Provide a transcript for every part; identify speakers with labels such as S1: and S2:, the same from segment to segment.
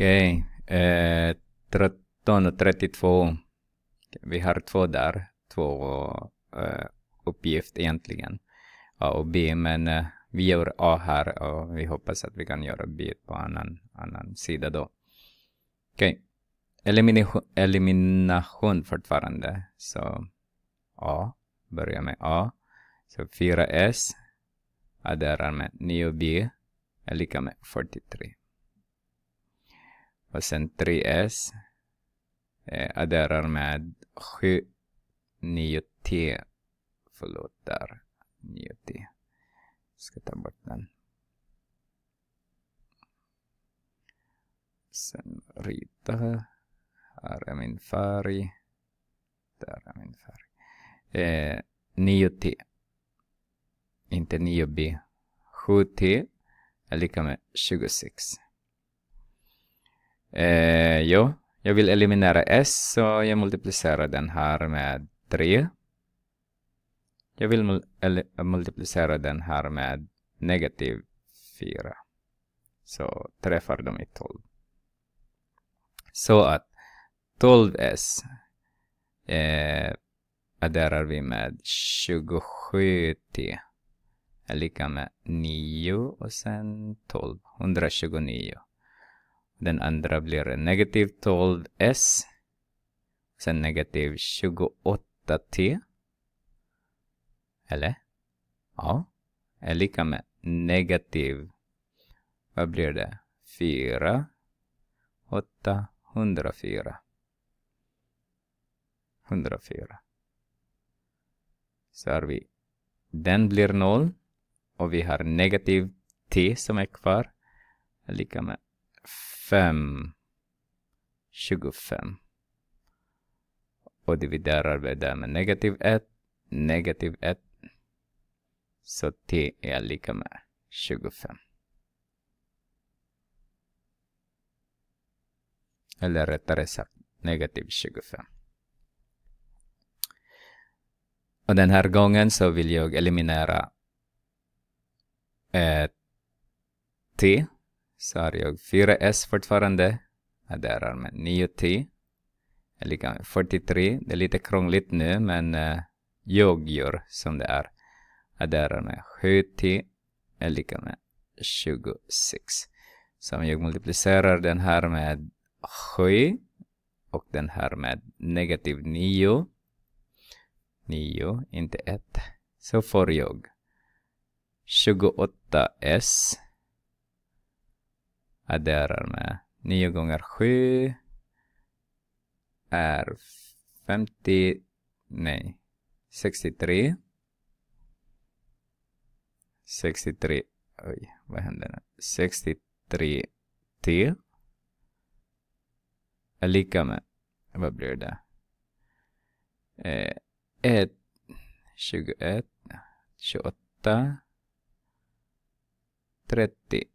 S1: Okej, okay. eh, 13 och 32. Vi har två där, två eh, uppgift egentligen. A och B, men eh, vi gör A här och vi hoppas att vi kan göra B på annan, annan sida då. Okej. Okay. Elimination, elimination fortfarande. Så A, börjar med A. Så 4S adderar med 9B är lika med 43. Och sen 3S eh, adderar med 7, 9, T. Förlåt där. 9, T. Ska ta bort den. Sen rita. Här är min färg. Där är min färg. Eh, 9T. Inte 9B. 7T är lika med 26. Eh, jo, jag vill eliminera s så jag multiplicerar den här med 3. Jag vill multiplicera den här med negativ 4. Så träffar de i 12. Så att 12s eh, adderar vi med 27t är lika med 9 och sen 12, 129. Den andra blir en negativ 12s. Sen negativ 28t. Eller? Ja. Är lika med negativ. Vad blir det? 4. 8. 104. 104. Så har vi den blir noll och vi har negativ t som är kvar. Lika med 5, 25. Och dividerar vi det med negativ 1, negativ 1. Så t är lika med 25. Eller rättare sagt negativ 25. Och den här gången så vill jag eliminera eh, t så har jag 4s fortfarande. Ja, där har man 9t. Är lika med 43. Det är lite krångligt nu men uh, jag gör som det är. Ja, där har man 7t. Är lika med 26. Så om jag multiplicerar den här med 7 och den här med negativ 9. 9, inte 1. Så får jag 28s adderar med 9 gånger 7 är 50, nej, 63. 63, oj, vad händer nu? 63 t är lika med, vad blir det? Eh, 1, 21, 28, 30.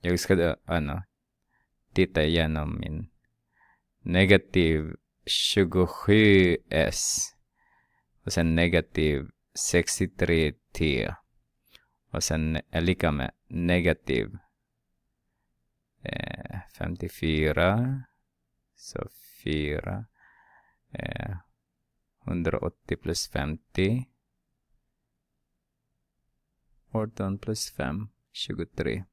S1: Jag ska uh, ano, tita Yanomin. Negative Shuguhu S och sen negativ 63T. Och sen är lika med negativ eh, 54. Så 4. Eh, 180 plus 50. 18 plus 5, 23.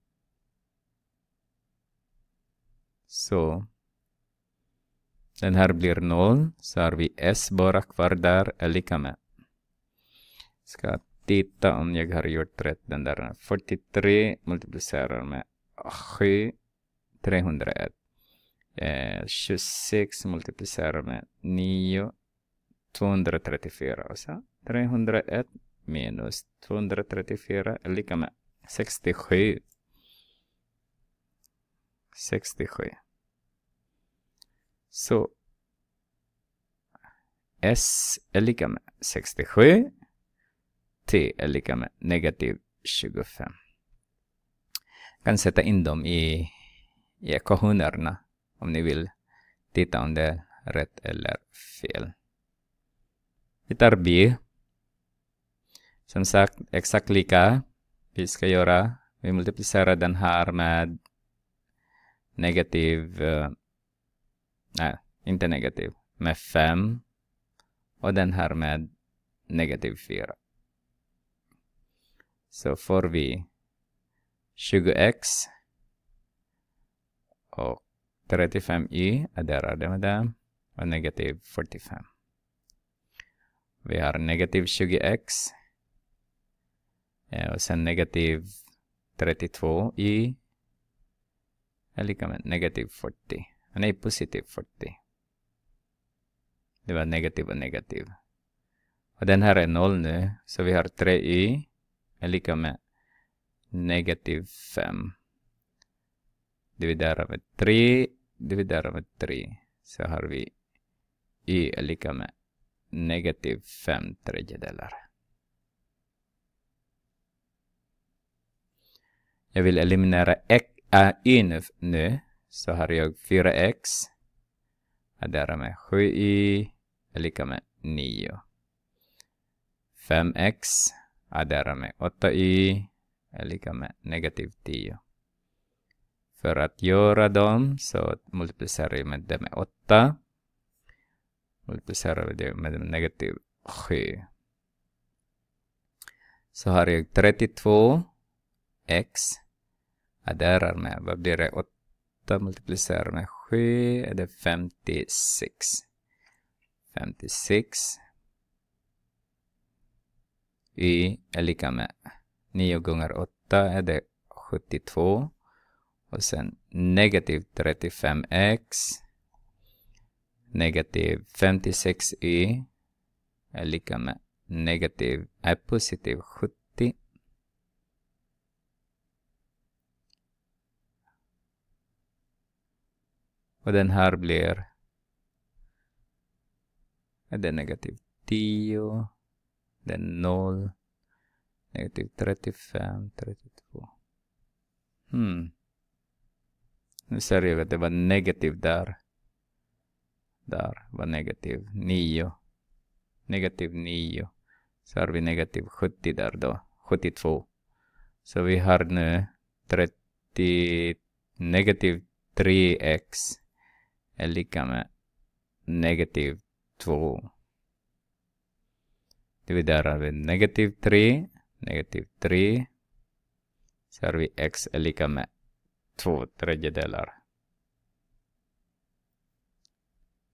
S1: Så den här blir noll, så har vi s bara kvar där är lika med. Ska titta om jag har gjort rätt den där. 43 multiplicerar med 7, 301. Eh, 26 multiplicerar med 9, 234. Och så 301 minus 234 är lika med 67. 67. Så S är lika med 67. T är lika med negativ 25. Jag kan sätta in dem i, i ekvationerna om ni vill titta om det är rätt eller fel. Vi tar B. Som sagt, exakt lika. Vi ska göra, vi multiplicerar den här med negativ eh, Nej, inte negativ. Med 5 Och den här med negativ 4. Så får vi 20x och 35y adderar det med det och negativ 45. Vi har negativ 20x eh, och sen negativ 32y är lika med negativ 40. नाही positiv 40. Det var negativ och negativ. Och den här är noll nu, så vi har 3y är lika med negativ 5. Dividerar med 3, dividerar med 3. Så har vi y är lika med negativ 5 tredjedelar. Jag vill eliminera äh, y nu så har jag 4x. Och med 7y är lika med 9. 5x adderar med 8y är lika med negativ 10. För att göra dem så multiplicerar jag med det med 8. Multiplicerar vi med negativ 7. Så har jag 32x adderar med, vad blir det? 8 multiplicerar med 7 är det 56. 56 y är lika med 9 gånger 8 är det 72 och sen negativ 35x negativ 56y är lika med negativ, är positiv 70 Och den här blir... Det negativ 10. Det är 0. Negativ 35, 32. Hmm. Nu ser jag att det var negativ där. Där var negativ 9. Negativ 9. Så har vi negativ 70 där då. 72. Så vi har nu 30, negativ 3x är lika med negativ 2. Det vill vi negativ 3, negativ 3. Så har vi x är lika med 2 tredjedelar.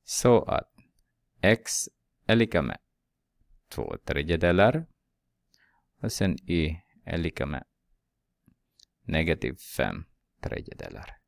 S1: Så att x är lika med 2 tredjedelar. Och sen y är lika med negativ 5 tredjedelar.